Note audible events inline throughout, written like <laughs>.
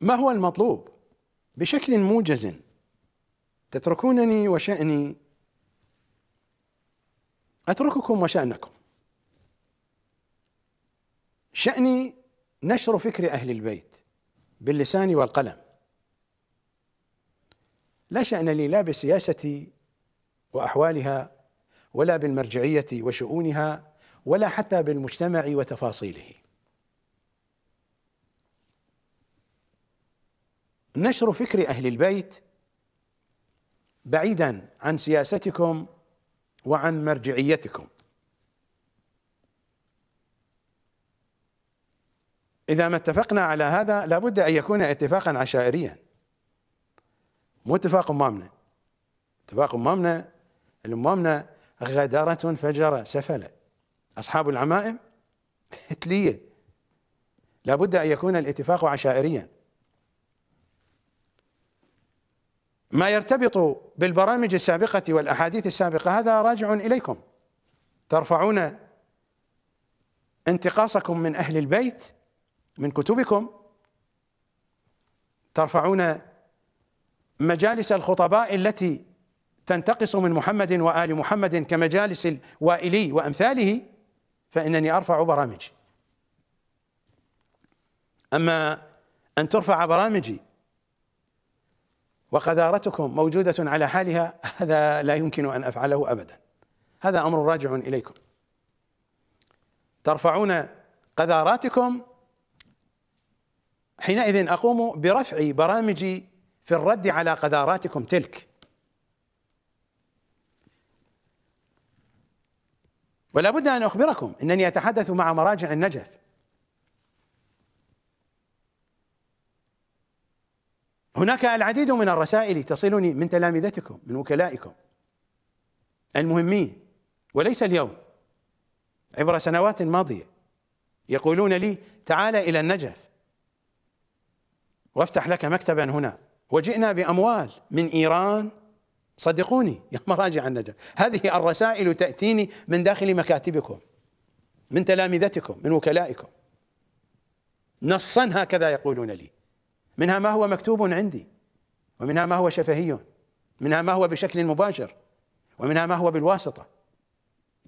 ما هو المطلوب بشكل موجز تتركونني وشأني أترككم وشأنكم شأني نشر فكر أهل البيت باللسان والقلم لا شأن لي لا بسياستي وأحوالها ولا بالمرجعية وشؤونها ولا حتى بالمجتمع وتفاصيله نشر فكر اهل البيت بعيدا عن سياستكم وعن مرجعيتكم اذا ما اتفقنا على هذا لابد ان يكون اتفاقا عشائريا مو اتفاق امامنا اتفاق امامنا الامامنا غدرة فجرة سفلة اصحاب العمائم <laughs> تليه لابد ان يكون الاتفاق عشائريا ما يرتبط بالبرامج السابقة والأحاديث السابقة هذا راجع إليكم ترفعون انتقاصكم من أهل البيت من كتبكم ترفعون مجالس الخطباء التي تنتقص من محمد وآل محمد كمجالس الوائلي وأمثاله فإنني أرفع برامجي أما أن ترفع برامجي وقذارتكم موجودة على حالها هذا لا يمكن أن أفعله أبدا هذا أمر راجع إليكم ترفعون قذاراتكم حينئذ أقوم برفع برامجي في الرد على قذاراتكم تلك ولا بد أن أخبركم أنني أتحدث مع مراجع النجف هناك العديد من الرسائل تصلني من تلامذتكم من وكلائكم المهمين وليس اليوم عبر سنوات ماضيه يقولون لي تعال الى النجف وافتح لك مكتبا هنا وجئنا باموال من ايران صدقوني يا مراجع النجف هذه الرسائل تاتيني من داخل مكاتبكم من تلامذتكم من وكلائكم نصا هكذا يقولون لي منها ما هو مكتوب عندي ومنها ما هو شفهي منها ما هو بشكل مباشر ومنها ما هو بالواسطه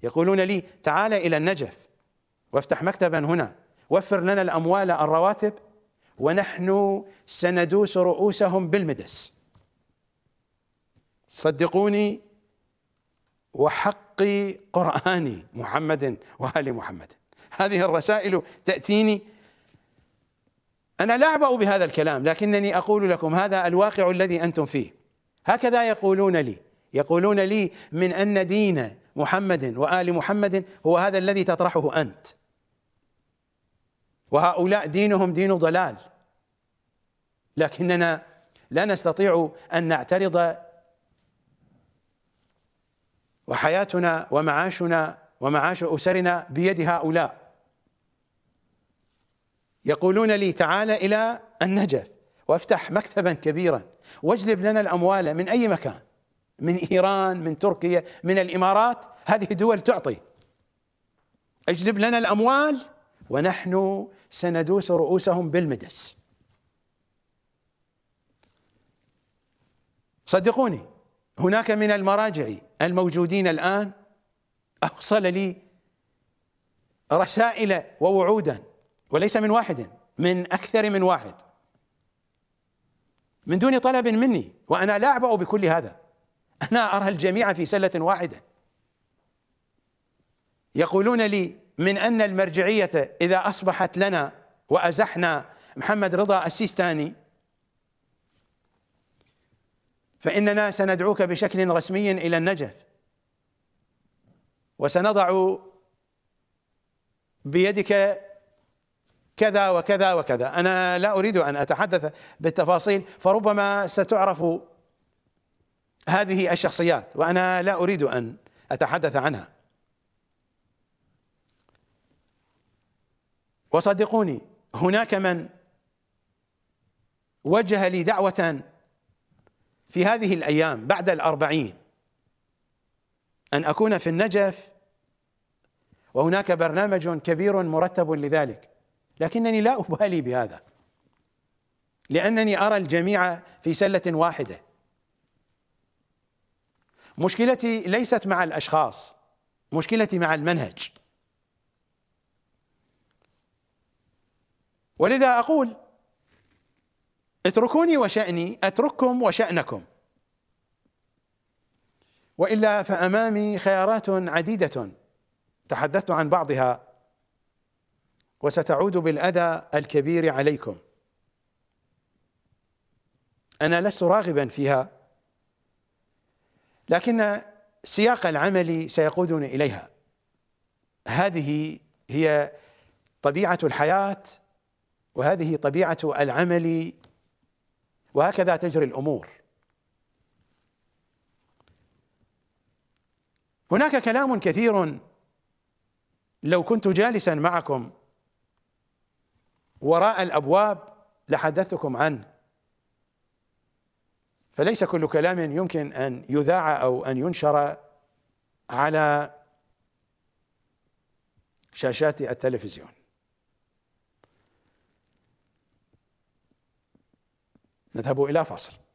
يقولون لي تعال الى النجف وافتح مكتبا هنا وفر لنا الاموال الرواتب ونحن سندوس رؤوسهم بالمدس صدقوني وحق قرآني محمد وآل محمد هذه الرسائل تأتيني أنا لا أعبأ بهذا الكلام لكنني أقول لكم هذا الواقع الذي أنتم فيه هكذا يقولون لي يقولون لي من أن دين محمد وآل محمد هو هذا الذي تطرحه أنت وهؤلاء دينهم دين ضلال لكننا لا نستطيع أن نعترض وحياتنا ومعاشنا ومعاش أسرنا بيد هؤلاء يقولون لي تعال إلى النجف وافتح مكتبا كبيرا واجلب لنا الأموال من أي مكان من إيران من تركيا من الإمارات هذه دول تعطي اجلب لنا الأموال ونحن سندوس رؤوسهم بالمدس صدقوني هناك من المراجع الموجودين الآن أوصل لي رسائل ووعودا وليس من واحد من اكثر من واحد من دون طلب مني وانا لا اعبأ بكل هذا انا ارى الجميع في سله واحده يقولون لي من ان المرجعيه اذا اصبحت لنا وازحنا محمد رضا السيستاني فاننا سندعوك بشكل رسمي الى النجف وسنضع بيدك كذا وكذا وكذا انا لا اريد ان اتحدث بالتفاصيل فربما ستعرف هذه الشخصيات وانا لا اريد ان اتحدث عنها وصدقوني هناك من وجه لي دعوة في هذه الأيام بعد الأربعين أن أكون في النجف وهناك برنامج كبير مرتب لذلك لكنني لا ابالي بهذا لانني ارى الجميع في سله واحده مشكلتي ليست مع الاشخاص مشكلتي مع المنهج ولذا اقول اتركوني وشاني اترككم وشانكم والا فامامي خيارات عديده تحدثت عن بعضها وستعود بالأذى الكبير عليكم أنا لست راغبا فيها لكن سياق العمل سيقودني إليها هذه هي طبيعة الحياة وهذه طبيعة العمل وهكذا تجري الأمور هناك كلام كثير لو كنت جالسا معكم وراء الابواب لحدثتكم عنه فليس كل كلام يمكن ان يذاع او ان ينشر على شاشات التلفزيون نذهب الى فاصل